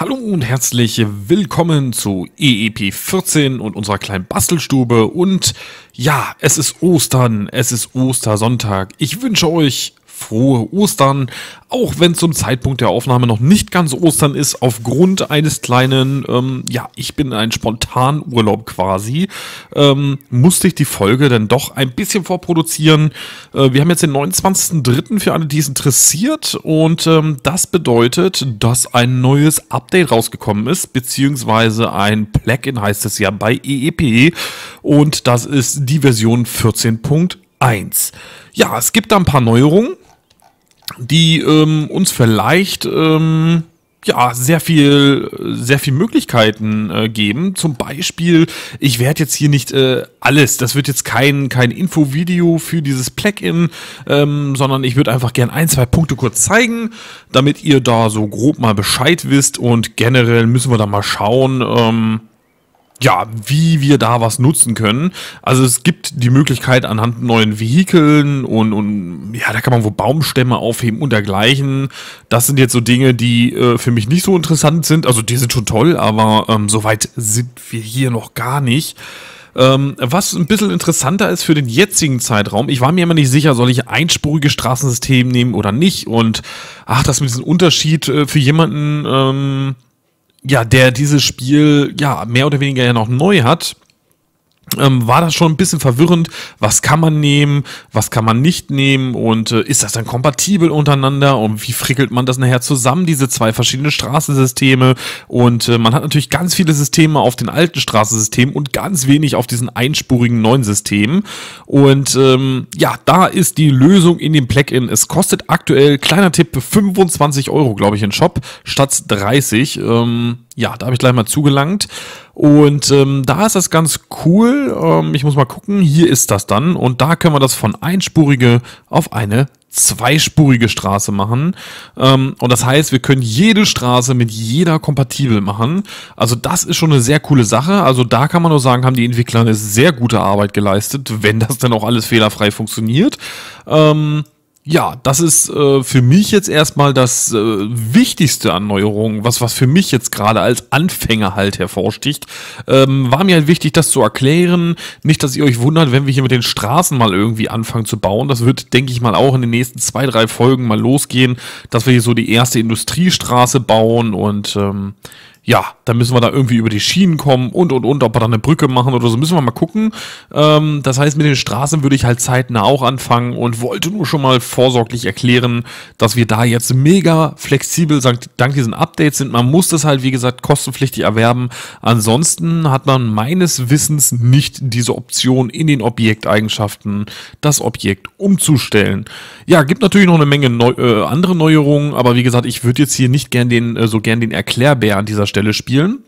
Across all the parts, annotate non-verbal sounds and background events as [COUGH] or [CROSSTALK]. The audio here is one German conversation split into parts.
Hallo und herzlich willkommen zu EEP 14 und unserer kleinen Bastelstube und ja, es ist Ostern, es ist Ostersonntag. Ich wünsche euch frohe Ostern, auch wenn zum Zeitpunkt der Aufnahme noch nicht ganz Ostern ist, aufgrund eines kleinen, ähm, ja, ich bin ein Spontanurlaub quasi, ähm, musste ich die Folge dann doch ein bisschen vorproduzieren. Äh, wir haben jetzt den 29.03. für alle, die es interessiert und ähm, das bedeutet, dass ein neues Update rausgekommen ist, beziehungsweise ein Plugin heißt es ja bei EEP und das ist die Version 14.1. Ja, es gibt da ein paar Neuerungen die ähm, uns vielleicht ähm, ja, sehr viel, sehr viel Möglichkeiten äh, geben. Zum Beispiel, ich werde jetzt hier nicht äh, alles, das wird jetzt kein, kein Infovideo für dieses Plugin, ähm, sondern ich würde einfach gern ein, zwei Punkte kurz zeigen, damit ihr da so grob mal Bescheid wisst und generell müssen wir da mal schauen, ähm, ja, wie wir da was nutzen können. Also es gibt die Möglichkeit anhand neuen Vehikeln und, und ja, da kann man wo Baumstämme aufheben und dergleichen. Das sind jetzt so Dinge, die äh, für mich nicht so interessant sind. Also die sind schon toll, aber ähm, soweit sind wir hier noch gar nicht. Ähm, was ein bisschen interessanter ist für den jetzigen Zeitraum, ich war mir immer nicht sicher, soll ich einspurige Straßensystem nehmen oder nicht. Und ach, das mit diesem Unterschied äh, für jemanden... Ähm, ja, der dieses Spiel ja mehr oder weniger ja noch neu hat ähm, war das schon ein bisschen verwirrend. Was kann man nehmen, was kann man nicht nehmen und äh, ist das dann kompatibel untereinander und wie frickelt man das nachher zusammen, diese zwei verschiedenen Straßensysteme? Und äh, man hat natürlich ganz viele Systeme auf den alten Straßensystemen und ganz wenig auf diesen einspurigen neuen Systemen. Und ähm, ja, da ist die Lösung in dem Plugin. Es kostet aktuell, kleiner Tipp, 25 Euro, glaube ich, in Shop statt 30. Ähm, ja, da habe ich gleich mal zugelangt. Und ähm, da ist das ganz cool. Ähm, ich muss mal gucken. Hier ist das dann. Und da können wir das von einspurige auf eine zweispurige Straße machen. Ähm, und das heißt, wir können jede Straße mit jeder kompatibel machen. Also das ist schon eine sehr coole Sache. Also da kann man nur sagen, haben die Entwickler eine sehr gute Arbeit geleistet, wenn das dann auch alles fehlerfrei funktioniert. Ähm, ja, das ist äh, für mich jetzt erstmal das äh, Wichtigste an Neuerungen, was, was für mich jetzt gerade als Anfänger halt hervorsticht. Ähm, war mir halt wichtig, das zu erklären. Nicht, dass ihr euch wundert, wenn wir hier mit den Straßen mal irgendwie anfangen zu bauen. Das wird, denke ich mal, auch in den nächsten zwei, drei Folgen mal losgehen, dass wir hier so die erste Industriestraße bauen und ähm, ja, dann müssen wir da irgendwie über die Schienen kommen und und und, ob wir da eine Brücke machen oder so, müssen wir mal gucken. Ähm, das heißt, mit den Straßen würde ich halt zeitnah auch anfangen und wollte nur schon mal vorsorglich erklären, dass wir da jetzt mega flexibel dank diesen Updates sind. Man muss das halt, wie gesagt, kostenpflichtig erwerben. Ansonsten hat man meines Wissens nicht diese Option in den Objekteigenschaften, das Objekt umzustellen. Ja, gibt natürlich noch eine Menge neu äh, andere Neuerungen, aber wie gesagt, ich würde jetzt hier nicht gern den, äh, so gern den Erklärbär an dieser Stelle Stelle spielen.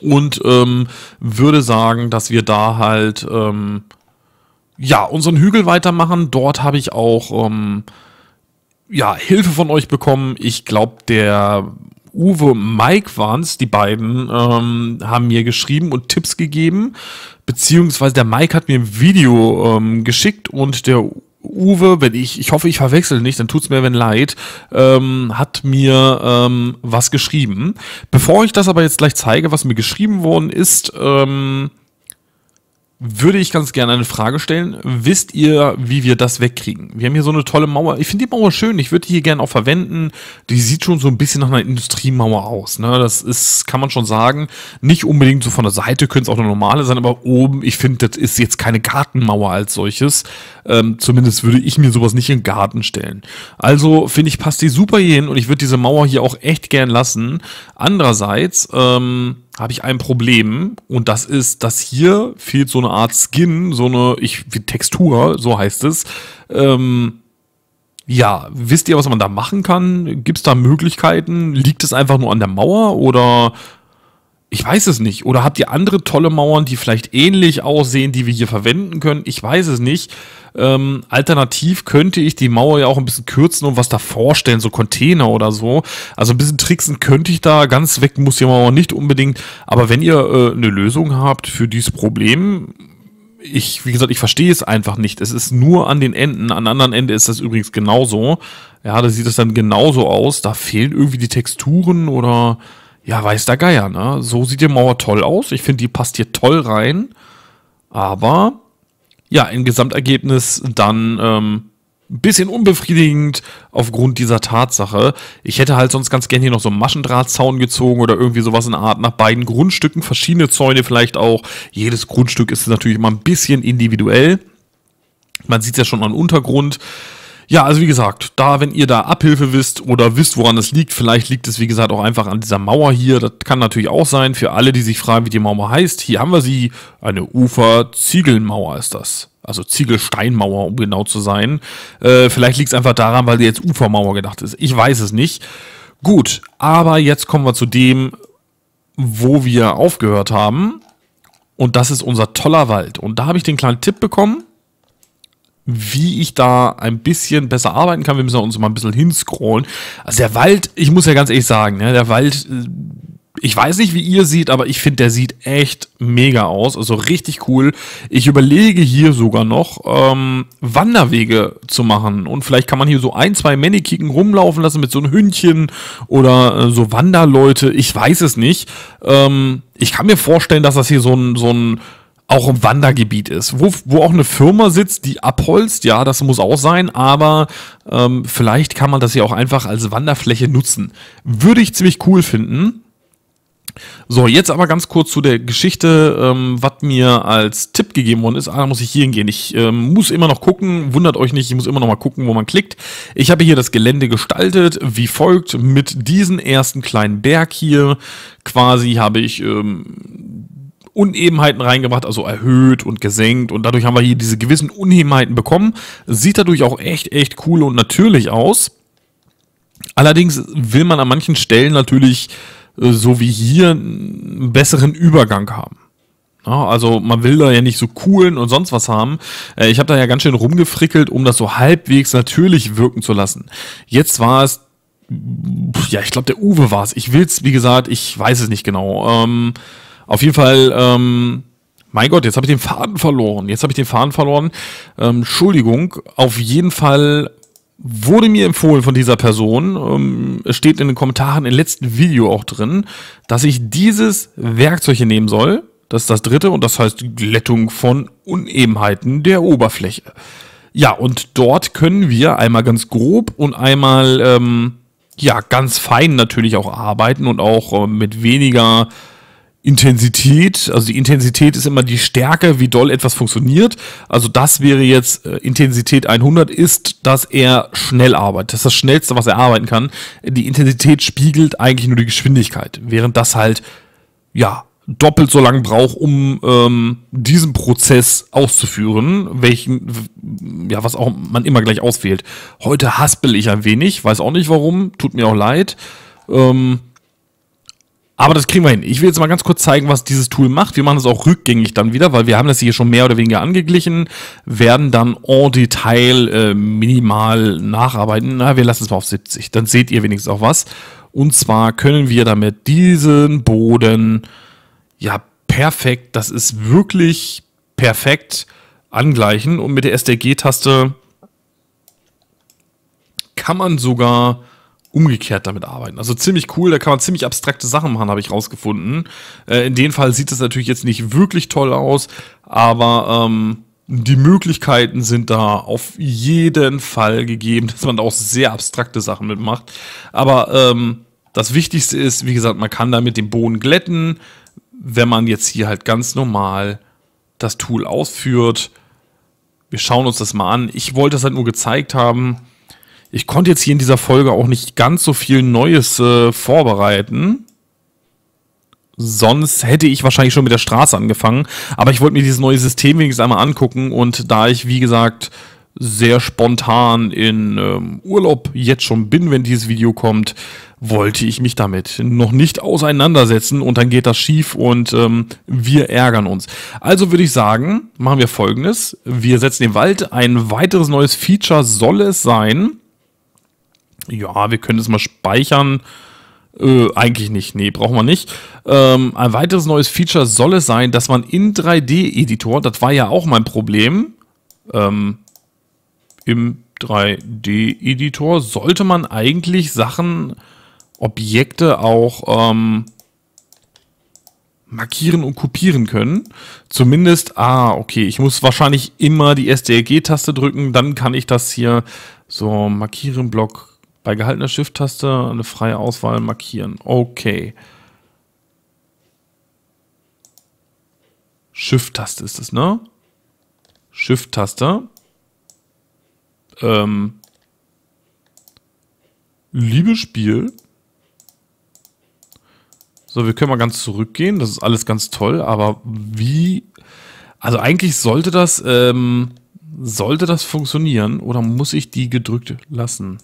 Und ähm, würde sagen, dass wir da halt ähm, ja unseren Hügel weitermachen. Dort habe ich auch ähm, ja, Hilfe von euch bekommen. Ich glaube, der Uwe Mike waren's, die beiden ähm, haben mir geschrieben und Tipps gegeben, beziehungsweise der Mike hat mir ein Video ähm, geschickt und der Uwe, wenn ich, ich hoffe, ich verwechsel nicht, dann tut's mir wenn leid, ähm, hat mir ähm, was geschrieben. Bevor ich das aber jetzt gleich zeige, was mir geschrieben worden ist, ähm, würde ich ganz gerne eine Frage stellen. Wisst ihr, wie wir das wegkriegen? Wir haben hier so eine tolle Mauer. Ich finde die Mauer schön. Ich würde die hier gerne auch verwenden. Die sieht schon so ein bisschen nach einer Industriemauer aus. Ne? Das ist, kann man schon sagen. Nicht unbedingt so von der Seite, könnte es auch eine normale sein, aber oben, ich finde, das ist jetzt keine Gartenmauer als solches. Ähm, zumindest würde ich mir sowas nicht in den Garten stellen. Also finde ich, passt die super hier hin und ich würde diese Mauer hier auch echt gern lassen. Andererseits, ähm, habe ich ein Problem und das ist, dass hier fehlt so eine Art Skin, so eine ich, Textur, so heißt es. Ähm, ja, wisst ihr, was man da machen kann? Gibt es da Möglichkeiten? Liegt es einfach nur an der Mauer oder ich weiß es nicht. Oder habt ihr andere tolle Mauern, die vielleicht ähnlich aussehen, die wir hier verwenden können? Ich weiß es nicht. Ähm, alternativ könnte ich die Mauer ja auch ein bisschen kürzen und was da vorstellen, so Container oder so. Also ein bisschen tricksen könnte ich da. Ganz weg muss die Mauer nicht unbedingt. Aber wenn ihr äh, eine Lösung habt für dieses Problem, ich, wie gesagt, ich verstehe es einfach nicht. Es ist nur an den Enden. An anderen Ende ist das übrigens genauso. Ja, da sieht es dann genauso aus. Da fehlen irgendwie die Texturen oder ja, weiß der Geier, ne? So sieht die Mauer toll aus. Ich finde, die passt hier toll rein. Aber ja, im Gesamtergebnis dann ähm, bisschen unbefriedigend aufgrund dieser Tatsache. Ich hätte halt sonst ganz gerne hier noch so einen Maschendrahtzaun gezogen oder irgendwie sowas in der Art nach beiden Grundstücken, verschiedene Zäune vielleicht auch. Jedes Grundstück ist natürlich immer ein bisschen individuell. Man sieht es ja schon am Untergrund. Ja, also wie gesagt, da, wenn ihr da Abhilfe wisst oder wisst, woran es liegt, vielleicht liegt es, wie gesagt, auch einfach an dieser Mauer hier. Das kann natürlich auch sein. Für alle, die sich fragen, wie die Mauer heißt, hier haben wir sie. Eine Uferziegelmauer ist das. Also Ziegelsteinmauer, um genau zu sein. Äh, vielleicht liegt es einfach daran, weil sie jetzt Ufermauer gedacht ist. Ich weiß es nicht. Gut, aber jetzt kommen wir zu dem, wo wir aufgehört haben. Und das ist unser toller Wald. Und da habe ich den kleinen Tipp bekommen wie ich da ein bisschen besser arbeiten kann. Wir müssen uns mal ein bisschen hinscrollen. Also der Wald, ich muss ja ganz ehrlich sagen, ne, der Wald, äh, ich weiß nicht, wie ihr sieht, aber ich finde, der sieht echt mega aus. Also richtig cool. Ich überlege hier sogar noch, ähm, Wanderwege zu machen. Und vielleicht kann man hier so ein, zwei Manikicken rumlaufen lassen mit so einem Hündchen oder äh, so Wanderleute. Ich weiß es nicht. Ähm, ich kann mir vorstellen, dass das hier so ein, so ein auch im Wandergebiet ist, wo, wo auch eine Firma sitzt, die abholzt, ja, das muss auch sein, aber ähm, vielleicht kann man das ja auch einfach als Wanderfläche nutzen. Würde ich ziemlich cool finden. So, jetzt aber ganz kurz zu der Geschichte, ähm, was mir als Tipp gegeben worden ist. Ah, da muss ich hier hingehen. Ich ähm, muss immer noch gucken, wundert euch nicht, ich muss immer noch mal gucken, wo man klickt. Ich habe hier das Gelände gestaltet, wie folgt, mit diesem ersten kleinen Berg hier. Quasi habe ich ähm, Unebenheiten reingebracht, also erhöht und gesenkt und dadurch haben wir hier diese gewissen Unebenheiten bekommen. Sieht dadurch auch echt, echt cool und natürlich aus. Allerdings will man an manchen Stellen natürlich, äh, so wie hier, einen besseren Übergang haben. also man will da ja nicht so coolen und sonst was haben. Äh, ich habe da ja ganz schön rumgefrickelt, um das so halbwegs natürlich wirken zu lassen. Jetzt war es, ja, ich glaube, der Uwe war es. Ich will es, wie gesagt, ich weiß es nicht genau. Ähm, auf jeden Fall, ähm, mein Gott, jetzt habe ich den Faden verloren. Jetzt habe ich den Faden verloren. Ähm, Entschuldigung, auf jeden Fall wurde mir empfohlen von dieser Person, ähm, es steht in den Kommentaren im letzten Video auch drin, dass ich dieses Werkzeug hier nehmen soll. Das ist das dritte und das heißt Glättung von Unebenheiten der Oberfläche. Ja, und dort können wir einmal ganz grob und einmal ähm, ja ganz fein natürlich auch arbeiten und auch äh, mit weniger Intensität, also die Intensität ist immer die Stärke, wie doll etwas funktioniert. Also das wäre jetzt äh, Intensität 100 ist, dass er schnell arbeitet. Das ist das Schnellste, was er arbeiten kann. Die Intensität spiegelt eigentlich nur die Geschwindigkeit, während das halt, ja, doppelt so lang braucht, um ähm, diesen Prozess auszuführen, welchen, ja, was auch man immer gleich auswählt. Heute haspel ich ein wenig, weiß auch nicht warum, tut mir auch leid. Ähm, aber das kriegen wir hin. Ich will jetzt mal ganz kurz zeigen, was dieses Tool macht. Wir machen das auch rückgängig dann wieder, weil wir haben das hier schon mehr oder weniger angeglichen, werden dann en Detail äh, minimal nacharbeiten. Na, wir lassen es mal auf 70. Dann seht ihr wenigstens auch was. Und zwar können wir damit diesen Boden, ja, perfekt, das ist wirklich perfekt angleichen. Und mit der SDG-Taste kann man sogar umgekehrt damit arbeiten. Also ziemlich cool, da kann man ziemlich abstrakte Sachen machen, habe ich rausgefunden. Äh, in dem Fall sieht es natürlich jetzt nicht wirklich toll aus, aber ähm, die Möglichkeiten sind da auf jeden Fall gegeben, [LAUGHS] dass man da auch sehr abstrakte Sachen mitmacht. Aber ähm, das Wichtigste ist, wie gesagt, man kann damit den Boden glätten, wenn man jetzt hier halt ganz normal das Tool ausführt. Wir schauen uns das mal an. Ich wollte das halt nur gezeigt haben. Ich konnte jetzt hier in dieser Folge auch nicht ganz so viel Neues äh, vorbereiten. Sonst hätte ich wahrscheinlich schon mit der Straße angefangen. Aber ich wollte mir dieses neue System wenigstens einmal angucken. Und da ich, wie gesagt, sehr spontan in ähm, Urlaub jetzt schon bin, wenn dieses Video kommt, wollte ich mich damit noch nicht auseinandersetzen und dann geht das schief und ähm, wir ärgern uns. Also würde ich sagen, machen wir folgendes. Wir setzen den Wald. Ein weiteres neues Feature soll es sein, ja, wir können es mal speichern. Äh, eigentlich nicht. Nee, brauchen wir nicht. Ähm, ein weiteres neues Feature soll es sein, dass man in 3D-Editor, das war ja auch mein Problem, ähm, im 3D-Editor sollte man eigentlich Sachen, Objekte auch ähm, markieren und kopieren können. Zumindest, ah, okay, ich muss wahrscheinlich immer die SDLG-Taste drücken, dann kann ich das hier so markieren, Block bei gehaltener Shift-Taste eine freie Auswahl markieren. Okay. Shift-Taste ist es, ne? Shift-Taste. Ähm. Liebes Spiel. So, wir können mal ganz zurückgehen. Das ist alles ganz toll, aber wie. Also eigentlich sollte das, ähm, sollte das funktionieren oder muss ich die gedrückt lassen?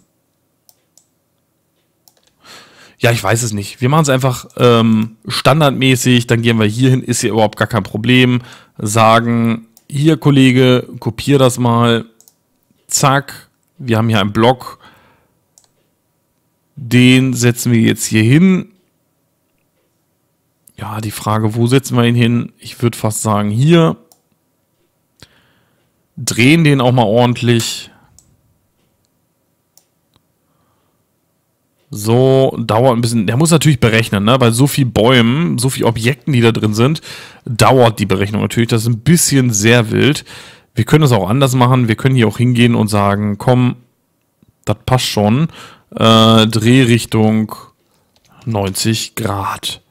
Ja, ich weiß es nicht. Wir machen es einfach ähm, standardmäßig, dann gehen wir hier hin, ist hier überhaupt gar kein Problem. Sagen, hier Kollege, kopier das mal. Zack, wir haben hier einen Block. Den setzen wir jetzt hier hin. Ja, die Frage, wo setzen wir ihn hin? Ich würde fast sagen, hier. Drehen den auch mal ordentlich. so dauert ein bisschen. Der muss natürlich berechnen, ne? Bei so viel Bäumen, so viel Objekten, die da drin sind, dauert die Berechnung natürlich. Das ist ein bisschen sehr wild. Wir können es auch anders machen. Wir können hier auch hingehen und sagen, komm, das passt schon. Äh, Drehrichtung 90 Grad.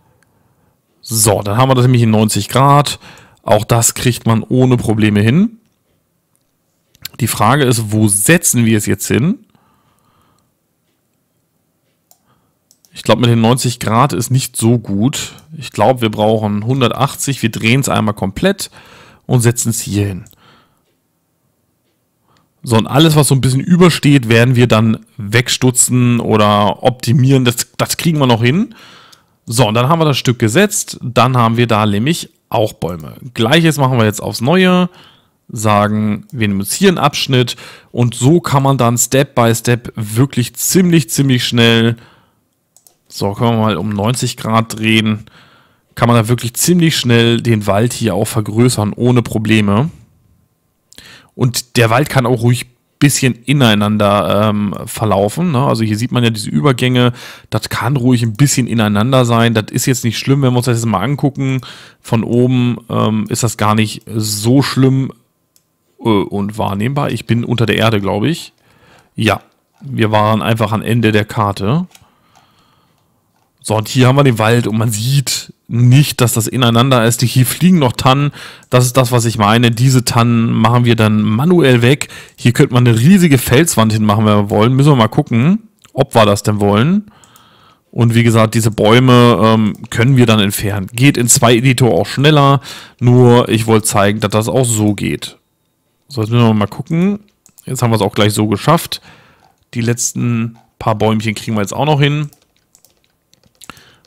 So, dann haben wir das nämlich in 90 Grad. Auch das kriegt man ohne Probleme hin. Die Frage ist, wo setzen wir es jetzt hin? Ich glaube, mit den 90 Grad ist nicht so gut. Ich glaube, wir brauchen 180. Wir drehen es einmal komplett und setzen es hier hin. So, und alles, was so ein bisschen übersteht, werden wir dann wegstutzen oder optimieren. Das, das kriegen wir noch hin. So, und dann haben wir das Stück gesetzt. Dann haben wir da nämlich auch Bäume. Gleiches machen wir jetzt aufs Neue. Sagen, wir nehmen uns hier einen Abschnitt. Und so kann man dann Step by Step wirklich ziemlich, ziemlich schnell so, können wir mal um 90 Grad drehen. Kann man da wirklich ziemlich schnell den Wald hier auch vergrößern, ohne Probleme. Und der Wald kann auch ruhig bisschen ineinander ähm, verlaufen. Ne? Also hier sieht man ja diese Übergänge. Das kann ruhig ein bisschen ineinander sein. Das ist jetzt nicht schlimm, wenn wir uns das jetzt mal angucken. Von oben ähm, ist das gar nicht so schlimm äh, und wahrnehmbar. Ich bin unter der Erde, glaube ich. Ja, wir waren einfach am Ende der Karte. So, und hier haben wir den Wald und man sieht nicht, dass das ineinander ist. Hier fliegen noch Tannen. Das ist das, was ich meine. Diese Tannen machen wir dann manuell weg. Hier könnte man eine riesige Felswand hinmachen, wenn wir wollen. Müssen wir mal gucken, ob wir das denn wollen. Und wie gesagt, diese Bäume ähm, können wir dann entfernen. Geht in zwei Editor auch schneller. Nur ich wollte zeigen, dass das auch so geht. So, jetzt müssen wir mal gucken. Jetzt haben wir es auch gleich so geschafft. Die letzten paar Bäumchen kriegen wir jetzt auch noch hin.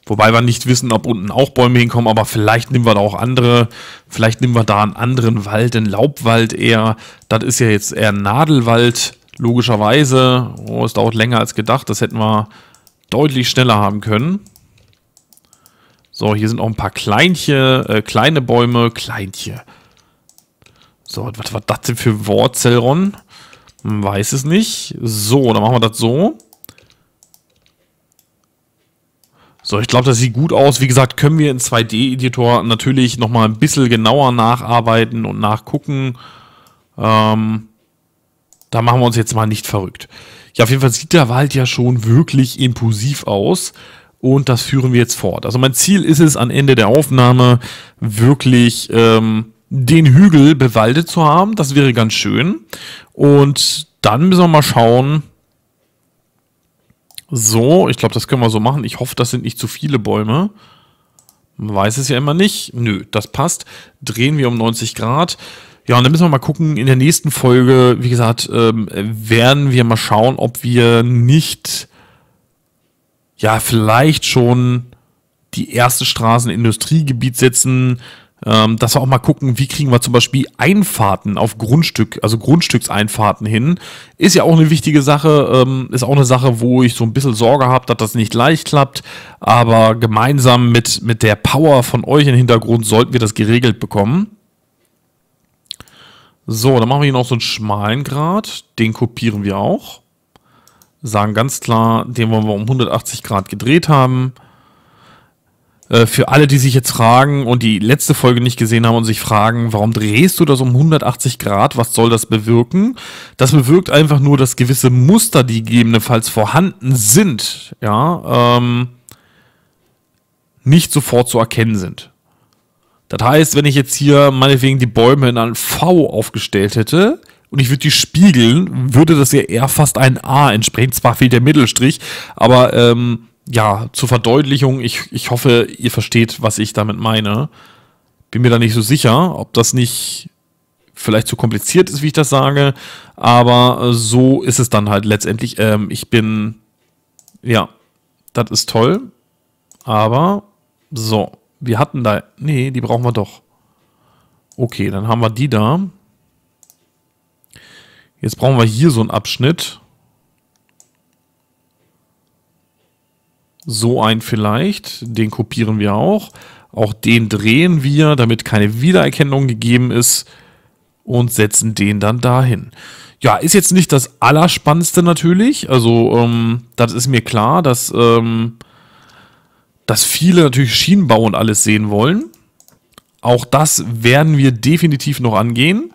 Wobei wir nicht wissen, ob unten auch Bäume hinkommen, aber vielleicht nehmen wir da auch andere, vielleicht nehmen wir da einen anderen Wald, einen Laubwald eher. Das ist ja jetzt eher Nadelwald, logischerweise. Oh, es dauert länger als gedacht, das hätten wir deutlich schneller haben können. So, hier sind auch ein paar kleinche, äh, kleine Bäume, kleinche. So, was war das denn für ein Wort, Zelron? weiß es nicht. So, dann machen wir das so. So, ich glaube, das sieht gut aus. Wie gesagt, können wir in 2D-Editor natürlich nochmal ein bisschen genauer nacharbeiten und nachgucken. Ähm, da machen wir uns jetzt mal nicht verrückt. Ja, auf jeden Fall sieht der Wald ja schon wirklich impulsiv aus. Und das führen wir jetzt fort. Also mein Ziel ist es, am Ende der Aufnahme wirklich ähm, den Hügel bewaldet zu haben. Das wäre ganz schön. Und dann müssen wir mal schauen, so, ich glaube, das können wir so machen. Ich hoffe, das sind nicht zu viele Bäume. Man weiß es ja immer nicht. Nö, das passt. Drehen wir um 90 Grad. Ja, und dann müssen wir mal gucken, in der nächsten Folge, wie gesagt, ähm, werden wir mal schauen, ob wir nicht, ja, vielleicht schon die erste Straße in Industriegebiet setzen, ähm, dass wir auch mal gucken, wie kriegen wir zum Beispiel Einfahrten auf Grundstück, also Grundstückseinfahrten hin. Ist ja auch eine wichtige Sache, ähm, ist auch eine Sache, wo ich so ein bisschen Sorge habe, dass das nicht leicht klappt. Aber gemeinsam mit, mit der Power von euch im Hintergrund sollten wir das geregelt bekommen. So, dann machen wir hier noch so einen schmalen Grad. Den kopieren wir auch. Sagen ganz klar, den wollen wir um 180 Grad gedreht haben. Äh, für alle, die sich jetzt fragen und die letzte Folge nicht gesehen haben und sich fragen, warum drehst du das um 180 Grad? Was soll das bewirken? Das bewirkt einfach nur, dass gewisse Muster, die gegebenenfalls vorhanden sind, ja, ähm, nicht sofort zu erkennen sind. Das heißt, wenn ich jetzt hier meinetwegen die Bäume in einem V aufgestellt hätte und ich würde die spiegeln, würde das ja eher fast ein A entsprechen. Zwar fehlt der Mittelstrich, aber ähm, ja, zur Verdeutlichung, ich, ich hoffe, ihr versteht, was ich damit meine. Bin mir da nicht so sicher, ob das nicht vielleicht zu kompliziert ist, wie ich das sage, aber äh, so ist es dann halt letztendlich. Ähm, ich bin, ja, das ist toll, aber so, wir hatten da, nee, die brauchen wir doch. Okay, dann haben wir die da. Jetzt brauchen wir hier so einen Abschnitt. So einen vielleicht, den kopieren wir auch. Auch den drehen wir, damit keine Wiedererkennung gegeben ist und setzen den dann dahin. Ja, ist jetzt nicht das Allerspannendste natürlich. Also, ähm, das ist mir klar, dass, ähm, dass viele natürlich Schienenbau und alles sehen wollen. Auch das werden wir definitiv noch angehen.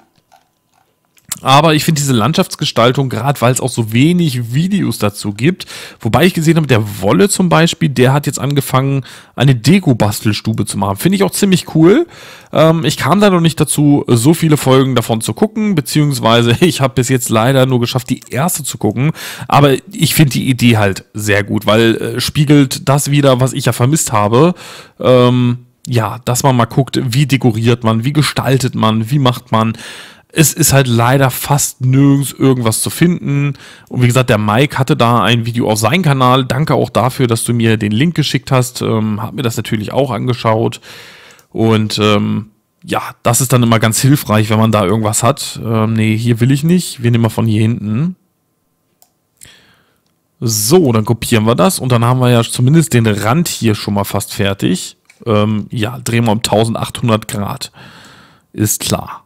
Aber ich finde diese Landschaftsgestaltung, gerade weil es auch so wenig Videos dazu gibt, wobei ich gesehen habe, der Wolle zum Beispiel, der hat jetzt angefangen, eine Deko-Bastelstube zu machen. Finde ich auch ziemlich cool. Ähm, ich kam da noch nicht dazu, so viele Folgen davon zu gucken, beziehungsweise [LAUGHS] ich habe bis jetzt leider nur geschafft, die erste zu gucken. Aber ich finde die Idee halt sehr gut, weil äh, spiegelt das wieder, was ich ja vermisst habe. Ähm, ja, dass man mal guckt, wie dekoriert man, wie gestaltet man, wie macht man es ist halt leider fast nirgends irgendwas zu finden. Und wie gesagt, der Mike hatte da ein Video auf seinem Kanal. Danke auch dafür, dass du mir den Link geschickt hast. Ähm, hab mir das natürlich auch angeschaut. Und ähm, ja, das ist dann immer ganz hilfreich, wenn man da irgendwas hat. Ähm, nee, hier will ich nicht. Wir nehmen mal von hier hinten. So, dann kopieren wir das und dann haben wir ja zumindest den Rand hier schon mal fast fertig. Ähm, ja, drehen wir um 1800 Grad. Ist klar.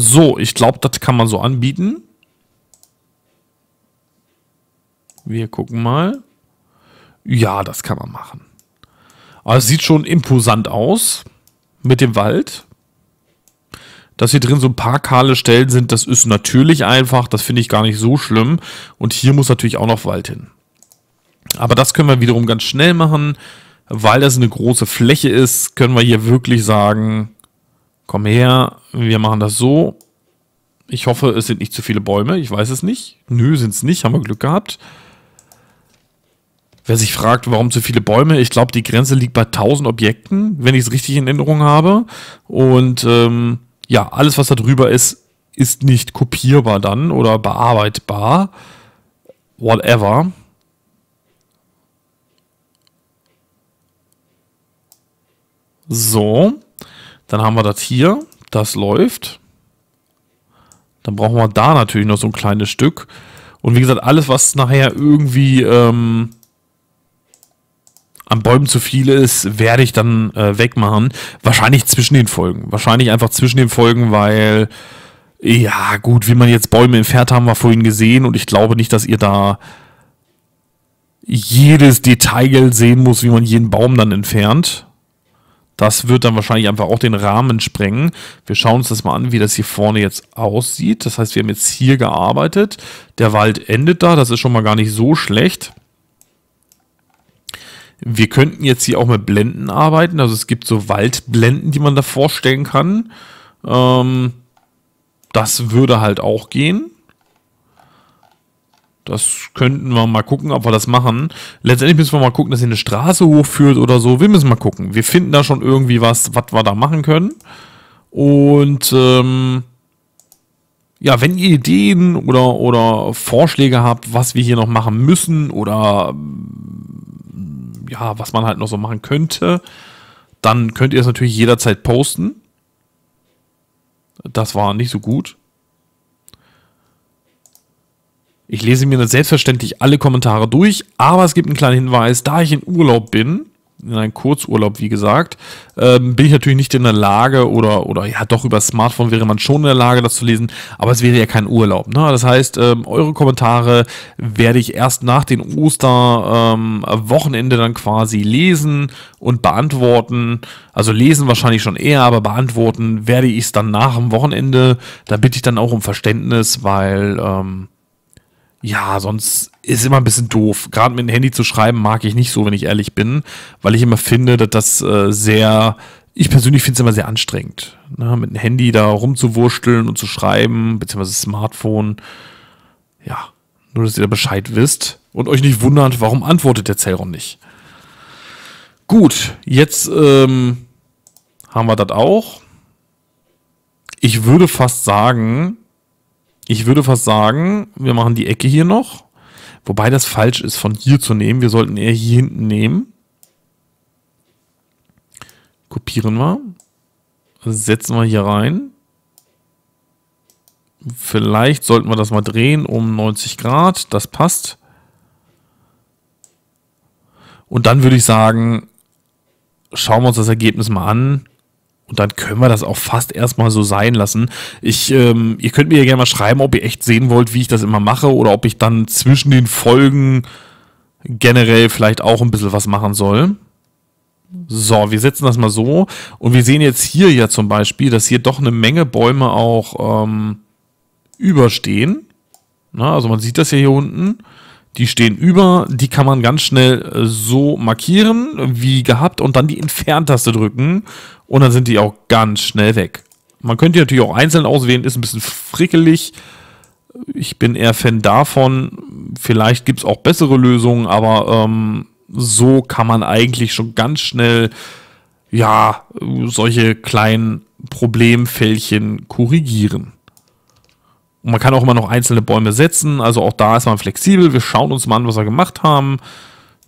So, ich glaube, das kann man so anbieten. Wir gucken mal. Ja, das kann man machen. Aber es sieht schon imposant aus mit dem Wald. Dass hier drin so ein paar kahle Stellen sind, das ist natürlich einfach. Das finde ich gar nicht so schlimm. Und hier muss natürlich auch noch Wald hin. Aber das können wir wiederum ganz schnell machen. Weil das eine große Fläche ist, können wir hier wirklich sagen, komm her, wir machen das so. Ich hoffe, es sind nicht zu viele Bäume, ich weiß es nicht. Nö, sind es nicht, haben wir Glück gehabt. Wer sich fragt, warum zu viele Bäume, ich glaube, die Grenze liegt bei 1000 Objekten, wenn ich es richtig in Erinnerung habe. Und ähm, ja, alles, was da drüber ist, ist nicht kopierbar dann oder bearbeitbar. Whatever. So. Dann haben wir das hier. Das läuft. Dann brauchen wir da natürlich noch so ein kleines Stück. Und wie gesagt, alles, was nachher irgendwie ähm, an Bäumen zu viel ist, werde ich dann äh, wegmachen. Wahrscheinlich zwischen den Folgen. Wahrscheinlich einfach zwischen den Folgen, weil, ja, gut, wie man jetzt Bäume entfernt, haben wir vorhin gesehen. Und ich glaube nicht, dass ihr da jedes Detail sehen muss, wie man jeden Baum dann entfernt. Das wird dann wahrscheinlich einfach auch den Rahmen sprengen. Wir schauen uns das mal an, wie das hier vorne jetzt aussieht. Das heißt, wir haben jetzt hier gearbeitet. Der Wald endet da. Das ist schon mal gar nicht so schlecht. Wir könnten jetzt hier auch mit Blenden arbeiten. Also es gibt so Waldblenden, die man da vorstellen kann. Ähm, das würde halt auch gehen. Das könnten wir mal gucken, ob wir das machen. Letztendlich müssen wir mal gucken, dass hier eine Straße hochführt oder so. Wir müssen mal gucken. Wir finden da schon irgendwie was, was wir da machen können. Und ähm, ja, wenn ihr Ideen oder, oder Vorschläge habt, was wir hier noch machen müssen oder ähm, ja, was man halt noch so machen könnte, dann könnt ihr es natürlich jederzeit posten. Das war nicht so gut. Ich lese mir selbstverständlich alle Kommentare durch, aber es gibt einen kleinen Hinweis, da ich in Urlaub bin, in einem Kurzurlaub, wie gesagt, ähm, bin ich natürlich nicht in der Lage oder, oder ja, doch über das Smartphone wäre man schon in der Lage, das zu lesen, aber es wäre ja kein Urlaub. Ne? Das heißt, ähm, eure Kommentare werde ich erst nach den Osterwochenende ähm, dann quasi lesen und beantworten. Also lesen wahrscheinlich schon eher, aber beantworten werde ich es dann nach dem Wochenende. Da bitte ich dann auch um Verständnis, weil. Ähm, ja, sonst ist immer ein bisschen doof. Gerade mit dem Handy zu schreiben mag ich nicht so, wenn ich ehrlich bin, weil ich immer finde, dass das äh, sehr, ich persönlich finde es immer sehr anstrengend, ne? mit dem Handy da rumzuwurschteln und zu schreiben, beziehungsweise Smartphone. Ja, nur dass ihr da Bescheid wisst und euch nicht wundert, warum antwortet der Celeron nicht. Gut, jetzt ähm, haben wir das auch. Ich würde fast sagen, ich würde fast sagen, wir machen die Ecke hier noch. Wobei das falsch ist, von hier zu nehmen. Wir sollten eher hier hinten nehmen. Kopieren wir. Setzen wir hier rein. Vielleicht sollten wir das mal drehen um 90 Grad. Das passt. Und dann würde ich sagen, schauen wir uns das Ergebnis mal an. Und dann können wir das auch fast erstmal so sein lassen. Ich, ähm, ihr könnt mir ja gerne mal schreiben, ob ihr echt sehen wollt, wie ich das immer mache oder ob ich dann zwischen den Folgen generell vielleicht auch ein bisschen was machen soll. So, wir setzen das mal so. Und wir sehen jetzt hier ja zum Beispiel, dass hier doch eine Menge Bäume auch ähm, überstehen. Na, also man sieht das ja hier unten. Die stehen über, die kann man ganz schnell äh, so markieren, wie gehabt, und dann die Entferntaste drücken. Und dann sind die auch ganz schnell weg. Man könnte die natürlich auch einzeln auswählen, ist ein bisschen frickelig. Ich bin eher Fan davon. Vielleicht gibt es auch bessere Lösungen, aber ähm, so kann man eigentlich schon ganz schnell ja solche kleinen Problemfällchen korrigieren. Und man kann auch immer noch einzelne Bäume setzen. Also auch da ist man flexibel. Wir schauen uns mal an, was wir gemacht haben.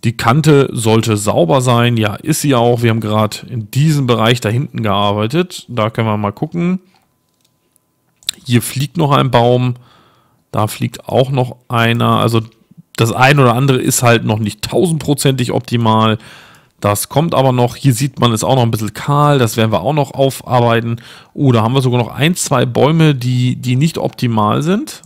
Die Kante sollte sauber sein. Ja, ist sie auch. Wir haben gerade in diesem Bereich da hinten gearbeitet. Da können wir mal gucken. Hier fliegt noch ein Baum. Da fliegt auch noch einer. Also das ein oder andere ist halt noch nicht tausendprozentig optimal. Das kommt aber noch. Hier sieht man, ist auch noch ein bisschen kahl. Das werden wir auch noch aufarbeiten. Oh, da haben wir sogar noch ein, zwei Bäume, die, die nicht optimal sind.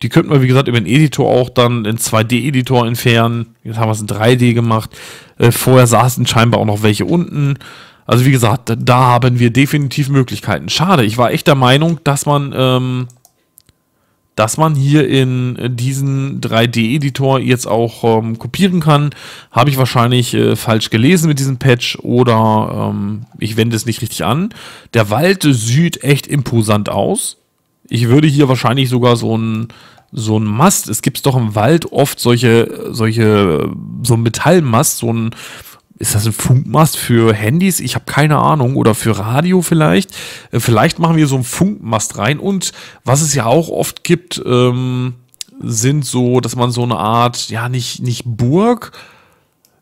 Die könnten wir, wie gesagt, über den Editor auch dann in 2D-Editor entfernen. Jetzt haben wir es in 3D gemacht. Äh, vorher saßen scheinbar auch noch welche unten. Also wie gesagt, da haben wir definitiv Möglichkeiten. Schade, ich war echt der Meinung, dass man ähm, dass man hier in äh, diesen 3D-Editor jetzt auch ähm, kopieren kann. Habe ich wahrscheinlich äh, falsch gelesen mit diesem Patch oder ähm, ich wende es nicht richtig an. Der Wald sieht echt imposant aus. Ich würde hier wahrscheinlich sogar so ein so ein Mast, es gibt doch im Wald oft solche, solche, so ein Metallmast, so ein, ist das ein Funkmast für Handys? Ich habe keine Ahnung. Oder für Radio vielleicht. Äh, vielleicht machen wir so einen Funkmast rein. Und was es ja auch oft gibt, ähm, sind so, dass man so eine Art, ja, nicht, nicht Burg,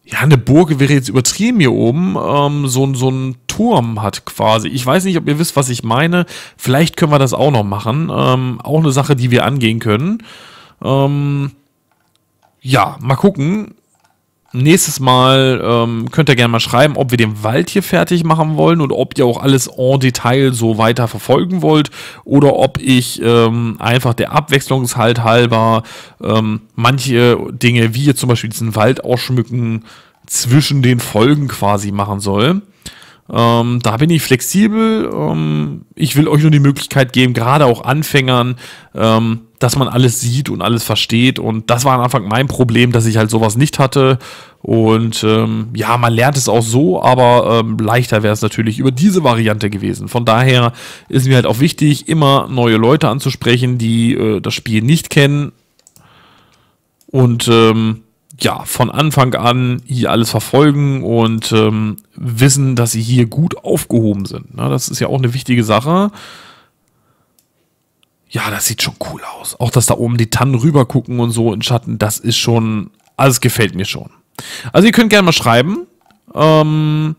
ja, eine Burg wäre jetzt übertrieben hier oben, ähm, so, so ein Turm hat quasi. Ich weiß nicht, ob ihr wisst, was ich meine. Vielleicht können wir das auch noch machen. Ähm, auch eine Sache, die wir angehen können. Ähm, ja, mal gucken nächstes Mal ähm, könnt ihr gerne mal schreiben, ob wir den Wald hier fertig machen wollen und ob ihr auch alles en Detail so weiter verfolgen wollt oder ob ich ähm, einfach der Abwechslungshalt halber ähm, manche Dinge, wie jetzt zum Beispiel diesen Wald ausschmücken, zwischen den Folgen quasi machen soll. Ähm, da bin ich flexibel. Ähm, ich will euch nur die Möglichkeit geben, gerade auch Anfängern, ähm, dass man alles sieht und alles versteht. Und das war am Anfang mein Problem, dass ich halt sowas nicht hatte. Und ähm, ja, man lernt es auch so, aber ähm, leichter wäre es natürlich über diese Variante gewesen. Von daher ist mir halt auch wichtig, immer neue Leute anzusprechen, die äh, das Spiel nicht kennen. Und ähm, ja, von Anfang an hier alles verfolgen und ähm, wissen, dass sie hier gut aufgehoben sind. Na, das ist ja auch eine wichtige Sache ja, das sieht schon cool aus. Auch, dass da oben die Tannen rübergucken und so in Schatten, das ist schon, alles also gefällt mir schon. Also ihr könnt gerne mal schreiben, ähm,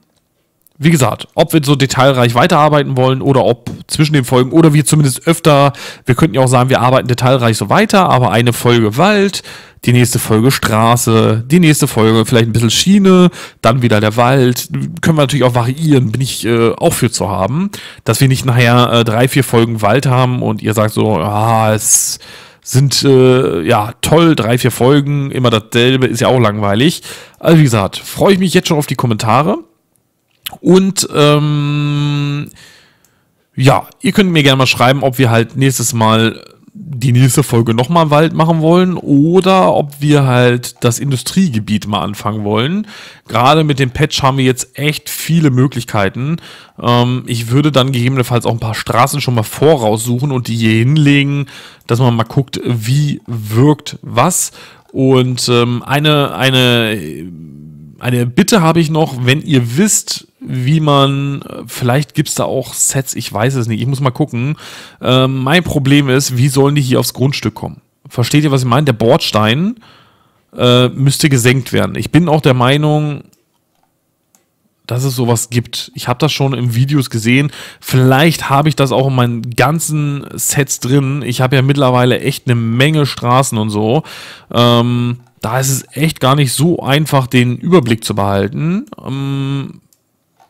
wie gesagt, ob wir so detailreich weiterarbeiten wollen oder ob zwischen den Folgen oder wir zumindest öfter, wir könnten ja auch sagen, wir arbeiten detailreich so weiter, aber eine Folge Wald, die nächste Folge Straße, die nächste Folge vielleicht ein bisschen Schiene, dann wieder der Wald. Können wir natürlich auch variieren, bin ich äh, auch für zu haben, dass wir nicht nachher äh, drei, vier Folgen Wald haben und ihr sagt so, ah, es sind äh, ja toll, drei, vier Folgen, immer dasselbe, ist ja auch langweilig. Also wie gesagt, freue ich mich jetzt schon auf die Kommentare. Und ähm, ja, ihr könnt mir gerne mal schreiben, ob wir halt nächstes Mal die nächste Folge nochmal Wald machen wollen oder ob wir halt das Industriegebiet mal anfangen wollen. Gerade mit dem Patch haben wir jetzt echt viele Möglichkeiten. Ähm, ich würde dann gegebenenfalls auch ein paar Straßen schon mal voraussuchen und die hier hinlegen, dass man mal guckt, wie wirkt was. Und ähm, eine, eine eine Bitte habe ich noch, wenn ihr wisst, wie man, äh, vielleicht gibt es da auch Sets, ich weiß es nicht, ich muss mal gucken. Äh, mein Problem ist, wie sollen die hier aufs Grundstück kommen? Versteht ihr, was ich meine? Der Bordstein äh, müsste gesenkt werden. Ich bin auch der Meinung, dass es sowas gibt. Ich habe das schon in Videos gesehen. Vielleicht habe ich das auch in meinen ganzen Sets drin. Ich habe ja mittlerweile echt eine Menge Straßen und so. Ähm, da ist es echt gar nicht so einfach, den Überblick zu behalten. Ähm,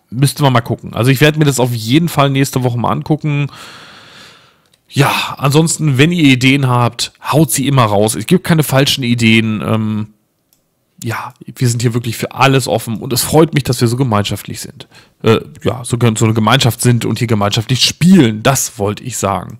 müsste man mal gucken. Also ich werde mir das auf jeden Fall nächste Woche mal angucken. Ja, ansonsten, wenn ihr Ideen habt, haut sie immer raus. Es gibt keine falschen Ideen. Ähm, ja, wir sind hier wirklich für alles offen und es freut mich, dass wir so gemeinschaftlich sind. Äh, ja, so, so eine Gemeinschaft sind und hier gemeinschaftlich spielen. Das wollte ich sagen.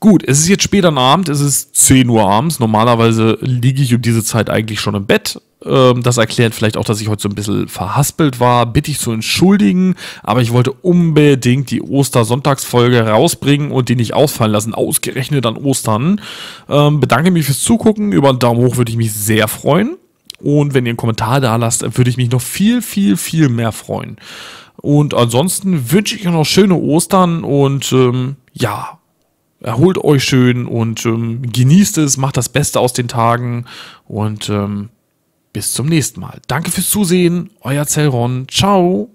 Gut, es ist jetzt später am Abend, es ist 10 Uhr abends. Normalerweise liege ich um diese Zeit eigentlich schon im Bett. Ähm, das erklärt vielleicht auch, dass ich heute so ein bisschen verhaspelt war. Bitte ich zu entschuldigen, aber ich wollte unbedingt die Ostersonntagsfolge rausbringen und die nicht ausfallen lassen, ausgerechnet an Ostern. Ähm, bedanke mich fürs Zugucken. Über einen Daumen hoch würde ich mich sehr freuen. Und wenn ihr einen Kommentar da lasst, würde ich mich noch viel, viel, viel mehr freuen. Und ansonsten wünsche ich euch noch schöne Ostern und ähm, ja, erholt euch schön und ähm, genießt es, macht das Beste aus den Tagen und ähm, bis zum nächsten Mal. Danke fürs Zusehen, euer Zellron. Ciao.